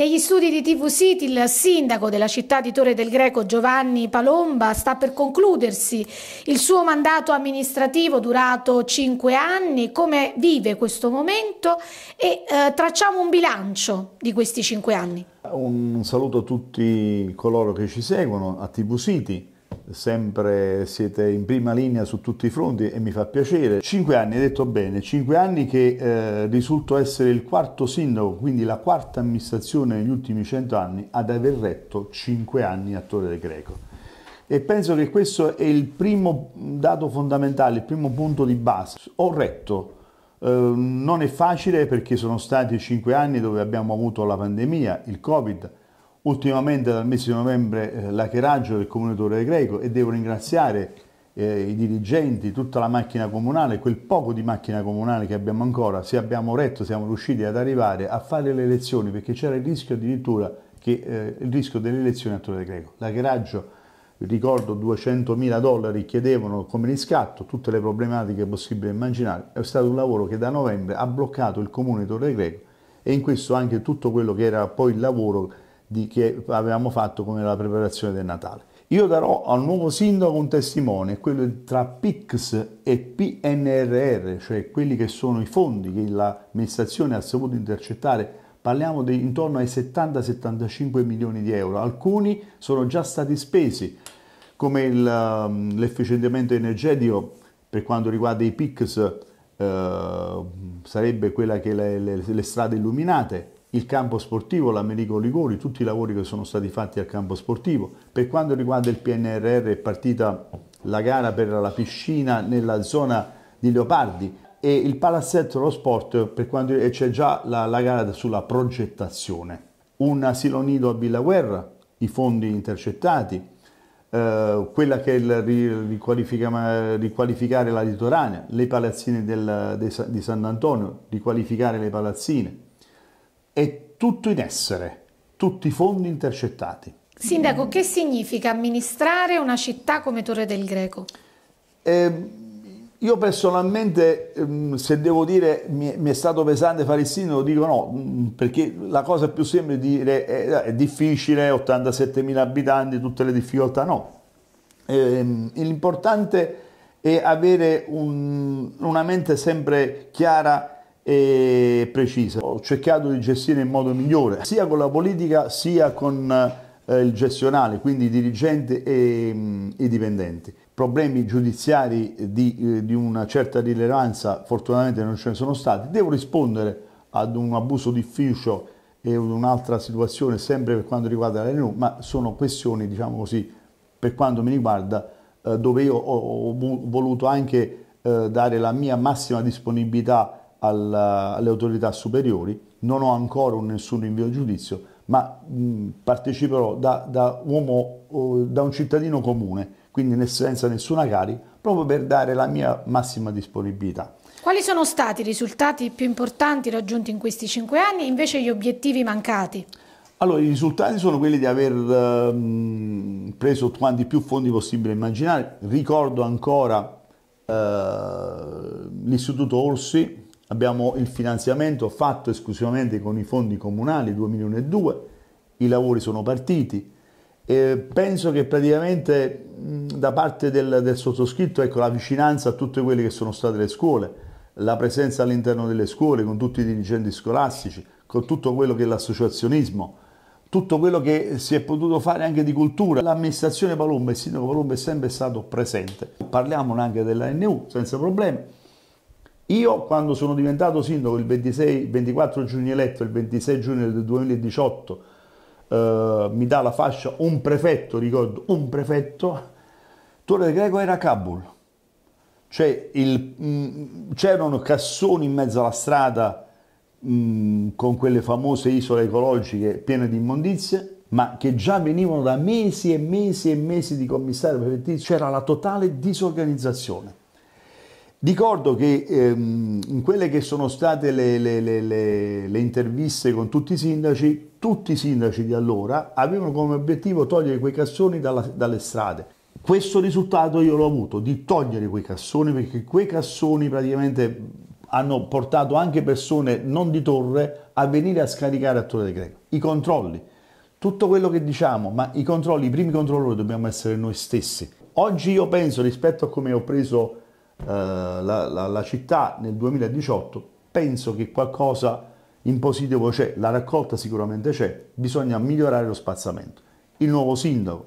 Negli studi di TV City il sindaco della città di Torre del Greco Giovanni Palomba sta per concludersi il suo mandato amministrativo durato cinque anni, come vive questo momento e eh, tracciamo un bilancio di questi cinque anni. Un saluto a tutti coloro che ci seguono a TV City sempre siete in prima linea su tutti i fronti e mi fa piacere. Cinque anni, hai detto bene, cinque anni che eh, risulto essere il quarto sindaco, quindi la quarta amministrazione negli ultimi cento anni ad aver retto cinque anni a Torre del Greco. E penso che questo è il primo dato fondamentale, il primo punto di base. Ho retto. Eh, non è facile perché sono stati cinque anni dove abbiamo avuto la pandemia, il Covid, Ultimamente dal mese di novembre eh, l'acheraggio del comune Torre Greco e devo ringraziare eh, i dirigenti, tutta la macchina comunale, quel poco di macchina comunale che abbiamo ancora, se abbiamo retto siamo riusciti ad arrivare a fare le elezioni perché c'era il rischio addirittura che, eh, il rischio delle elezioni a Torre Greco. L'acheraggio ricordo 200 mila dollari chiedevano come riscatto tutte le problematiche possibili e immaginare. È stato un lavoro che da novembre ha bloccato il comune di Torre Greco e in questo anche tutto quello che era poi il lavoro di che avevamo fatto come la preparazione del Natale. Io darò al nuovo sindaco un testimone, quello tra PIX e PNRR, cioè quelli che sono i fondi che l'amministrazione ha saputo intercettare. Parliamo di intorno ai 70-75 milioni di euro. Alcuni sono già stati spesi, come um, l'efficientamento energetico per quanto riguarda i PIX, eh, sarebbe quella che le, le, le strade illuminate, il campo sportivo, l'Americo Ligori, tutti i lavori che sono stati fatti al campo sportivo. Per quanto riguarda il PNRR è partita la gara per la piscina nella zona di Leopardi e il palazzetto dello sport per quanto c'è già la, la, gara sulla progettazione. Un asilo nido a Villa Guerra, i fondi intercettati, eh, quella che è il riqualificare la litoranea, le palazzine del, de, di Sant'Antonio, riqualificare le palazzine, è tutto in essere, tutti i fondi intercettati. Sindaco, che significa amministrare una città come Torre del Greco? Eh, io personalmente, ehm, se devo dire, mi è stato pesante fare il sindaco, dico no, mm, perché la cosa più semplice è dire eh, eh, è difficile, 87.000 abitanti, tutte le difficoltà, no. Ehm, l'importante è avere un, una mente sempre chiara e precisa. Ho cercato di gestire in modo migliore, sia con la politica sia con eh, il gestionale, quindi dirigente e mh, mm, i dipendenti. Problemi giudiziari di, eh, di una certa rilevanza fortunatamente non ce ne sono stati. Devo rispondere ad un abuso d'ufficio e un'altra situazione sempre per quanto riguarda la Renault, ma sono questioni, diciamo così, per quanto mi riguarda, eh, dove io ho, ho voluto anche eh, dare la mia massima disponibilità alla, alle autorità superiori, non ho ancora un nessun invio a giudizio, ma mh, parteciperò da, da, uomo, uh, da un cittadino comune, quindi senza nessuna cari, proprio per dare la mia massima disponibilità. Quali sono stati i risultati più importanti raggiunti in questi cinque anni e invece gli obiettivi mancati? Allora, i risultati sono quelli di aver eh, preso quanti più fondi possibile immaginare. Ricordo ancora eh, l'Istituto Orsi, Abbiamo il finanziamento fatto esclusivamente con i fondi comunali, 2 milioni e 2, i lavori sono partiti. E penso che praticamente da parte del, del sottoscritto ecco, la vicinanza a tutte quelle che sono state le scuole, la presenza all'interno delle scuole con tutti i dirigenti scolastici, con tutto quello che è l'associazionismo, tutto quello che si è potuto fare anche di cultura. L'amministrazione Palomba, il sindaco Palomba è sempre stato presente. Parliamone anche della NU senza problemi. Io quando sono diventato sindaco il 26, 24 giugno eletto, il 26 giugno del 2018, eh, mi dà la fascia un prefetto, ricordo, un prefetto, Torre del Greco era a Kabul. Cioè mm, c'erano cassoni in mezzo alla strada mh, mm, con quelle famose isole ecologiche piene di immondizie, ma che già venivano da mesi e mesi e mesi di commissario prefettizio, c'era la totale disorganizzazione. Ricordo che ehm, in quelle che sono state le, le, le, le, interviste con tutti i sindaci, tutti i sindaci di allora avevano come obiettivo togliere quei cassoni dalla, dalle strade. Questo risultato io l'ho avuto, di togliere quei cassoni, perché quei cassoni praticamente hanno portato anche persone non di torre a venire a scaricare a Torre de Greco. I controlli, tutto quello che diciamo, ma i controlli, i primi controllori dobbiamo essere noi stessi. Oggi io penso rispetto a come ho preso eh, la, la, la città nel 2018 penso che qualcosa in positivo c'è, la raccolta sicuramente c'è, bisogna migliorare lo spazzamento. Il nuovo sindaco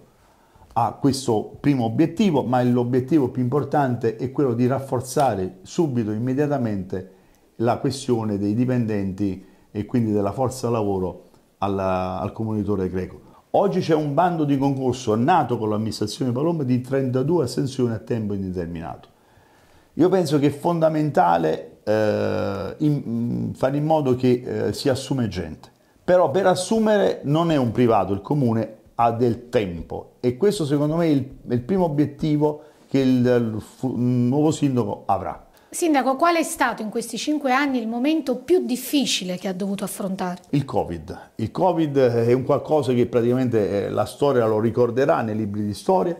ha questo primo obiettivo, ma l'obiettivo più importante è quello di rafforzare subito, immediatamente, la questione dei dipendenti e quindi della forza lavoro alla, al comunitore greco. Oggi c'è un bando di concorso nato con l'amministrazione Palomba di 32 assenzioni a tempo indeterminato. Io penso che è fondamentale eh, in, mm, fare in modo che eh, si assume gente, però per assumere non è un privato, il comune ha del tempo e questo secondo me è il, è il primo obiettivo che il, il mm, nuovo sindaco avrà. Sindaco, qual è stato in questi cinque anni il momento più difficile che ha dovuto affrontare? Il Covid. Il Covid è un qualcosa che praticamente eh, la storia lo ricorderà nei libri di storia,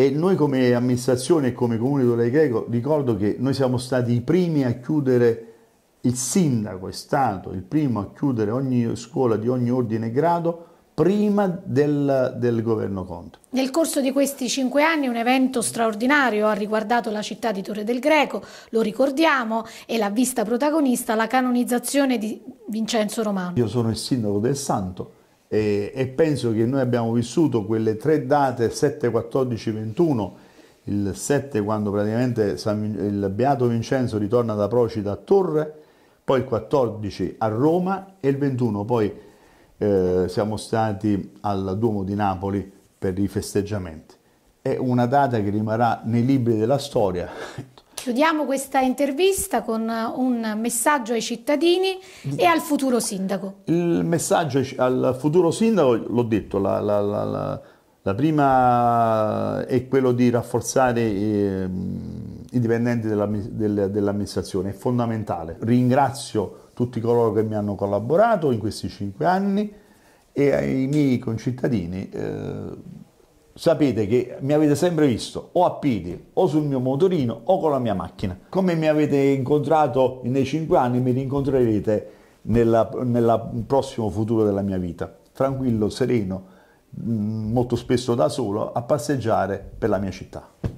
e noi come amministrazione e come comune di Torre Greco ricordo che noi siamo stati i primi a chiudere, il sindaco è stato il primo a chiudere ogni scuola di ogni ordine e grado prima del, del, governo Conte. Nel corso di questi cinque anni un evento straordinario ha riguardato la città di Torre del Greco, lo ricordiamo, e l'ha vista protagonista la canonizzazione di Vincenzo Romano. Io sono il sindaco del Santo, e, e penso che noi abbiamo vissuto quelle tre date 7, 14, 21 il 7 quando praticamente San, il Beato Vincenzo ritorna da Procida a Torre, poi il 14 a Roma e il 21 poi eh, siamo stati al Duomo di Napoli per i festeggiamenti. È una data che rimarrà nei libri della storia Chiudiamo questa intervista con un messaggio ai cittadini e al futuro sindaco. Il messaggio al futuro sindaco, l'ho detto, la, la, la, la, prima è quello di rafforzare eh, i dipendenti dell'amministrazione, è fondamentale. Ringrazio tutti coloro che mi hanno collaborato in questi cinque anni e ai miei concittadini. Eh, sapete che mi avete sempre visto o a piedi o sul mio motorino o con la mia macchina. Come mi avete incontrato nei 5 anni, mi rincontrerete nel prossimo futuro della mia vita, tranquillo, sereno, mm, molto spesso da solo, a passeggiare per la mia città.